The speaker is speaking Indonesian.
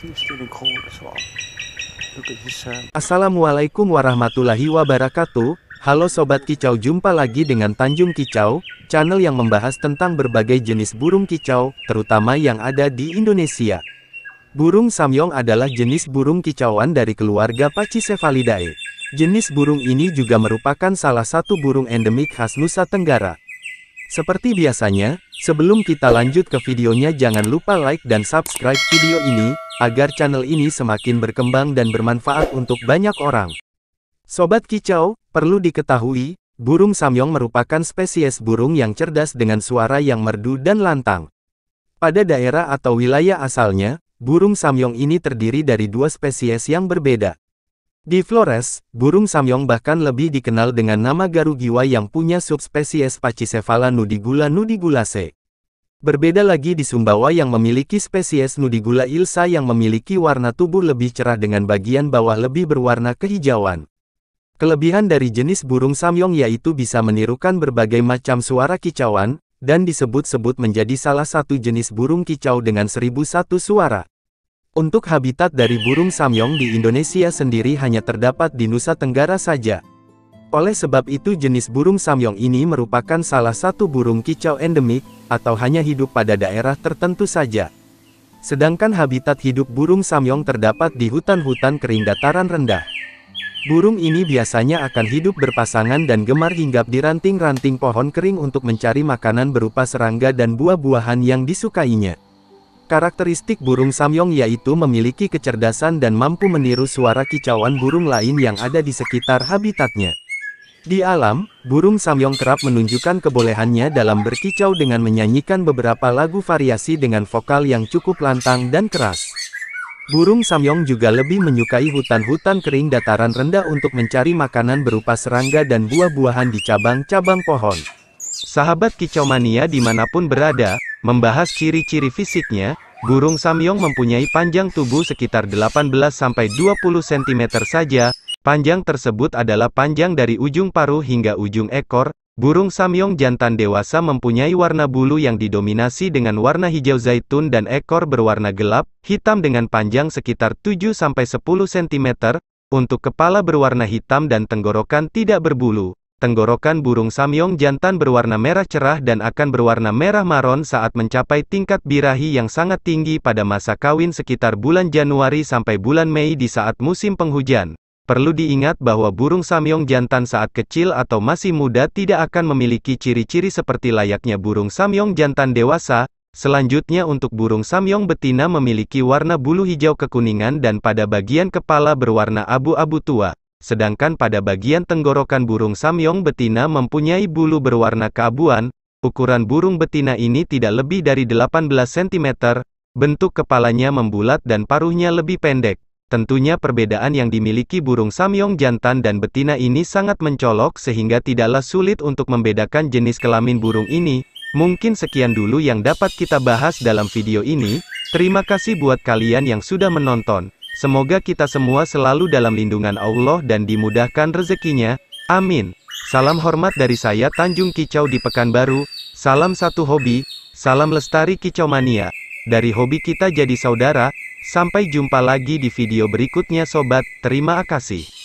Um, Assalamualaikum warahmatullahi wabarakatuh. Halo Sobat Kicau, jumpa lagi dengan Tanjung Kicau, channel yang membahas tentang berbagai jenis burung kicau, terutama yang ada di Indonesia. Burung samyong adalah jenis burung kicauan dari keluarga Pachycephalidae. Jenis burung ini juga merupakan salah satu burung endemik khas Nusa Tenggara. Seperti biasanya, sebelum kita lanjut ke videonya jangan lupa like dan subscribe video ini, agar channel ini semakin berkembang dan bermanfaat untuk banyak orang. Sobat kicau, perlu diketahui, burung samyong merupakan spesies burung yang cerdas dengan suara yang merdu dan lantang. Pada daerah atau wilayah asalnya, burung samyong ini terdiri dari dua spesies yang berbeda. Di Flores, burung samyong bahkan lebih dikenal dengan nama garugiwa yang punya subspesies Pachycephala nudigula nudigulace. Berbeda lagi di Sumbawa yang memiliki spesies Nudigula ilsa yang memiliki warna tubuh lebih cerah dengan bagian bawah lebih berwarna kehijauan. Kelebihan dari jenis burung samyong yaitu bisa menirukan berbagai macam suara kicauan, dan disebut-sebut menjadi salah satu jenis burung kicau dengan 1001 suara. Untuk habitat dari burung samyong di Indonesia sendiri hanya terdapat di Nusa Tenggara saja. Oleh sebab itu jenis burung samyong ini merupakan salah satu burung kicau endemik, atau hanya hidup pada daerah tertentu saja. Sedangkan habitat hidup burung samyong terdapat di hutan-hutan kering dataran rendah. Burung ini biasanya akan hidup berpasangan dan gemar hinggap di ranting-ranting pohon kering untuk mencari makanan berupa serangga dan buah-buahan yang disukainya. Karakteristik burung samyong yaitu memiliki kecerdasan dan mampu meniru suara kicauan burung lain yang ada di sekitar habitatnya. Di alam, burung samyong kerap menunjukkan kebolehannya dalam berkicau dengan menyanyikan beberapa lagu variasi dengan vokal yang cukup lantang dan keras. Burung samyong juga lebih menyukai hutan-hutan kering dataran rendah untuk mencari makanan berupa serangga dan buah-buahan di cabang-cabang pohon. Sahabat kicau mania dimanapun berada, membahas ciri-ciri fisiknya, burung samyong mempunyai panjang tubuh sekitar 18-20 cm saja, panjang tersebut adalah panjang dari ujung paruh hingga ujung ekor, Burung samyong jantan dewasa mempunyai warna bulu yang didominasi dengan warna hijau zaitun dan ekor berwarna gelap, hitam dengan panjang sekitar 7-10 cm, untuk kepala berwarna hitam dan tenggorokan tidak berbulu tenggorokan burung samyong jantan berwarna merah cerah dan akan berwarna merah maron saat mencapai tingkat birahi yang sangat tinggi pada masa kawin sekitar bulan Januari sampai bulan Mei di saat musim penghujan. Perlu diingat bahwa burung samyong jantan saat kecil atau masih muda tidak akan memiliki ciri-ciri seperti layaknya burung samyong jantan dewasa. Selanjutnya untuk burung samyong betina memiliki warna bulu hijau kekuningan dan pada bagian kepala berwarna abu-abu tua sedangkan pada bagian tenggorokan burung samyong betina mempunyai bulu berwarna keabuan, ukuran burung betina ini tidak lebih dari 18 cm, bentuk kepalanya membulat dan paruhnya lebih pendek. Tentunya perbedaan yang dimiliki burung samyong jantan dan betina ini sangat mencolok sehingga tidaklah sulit untuk membedakan jenis kelamin burung ini. Mungkin sekian dulu yang dapat kita bahas dalam video ini. Terima kasih buat kalian yang sudah menonton. Semoga kita semua selalu dalam lindungan Allah dan dimudahkan rezekinya. Amin. Salam hormat dari saya Tanjung Kicau di Pekanbaru. Salam satu hobi, salam lestari kicau mania. Dari hobi kita jadi saudara. Sampai jumpa lagi di video berikutnya sobat. Terima kasih.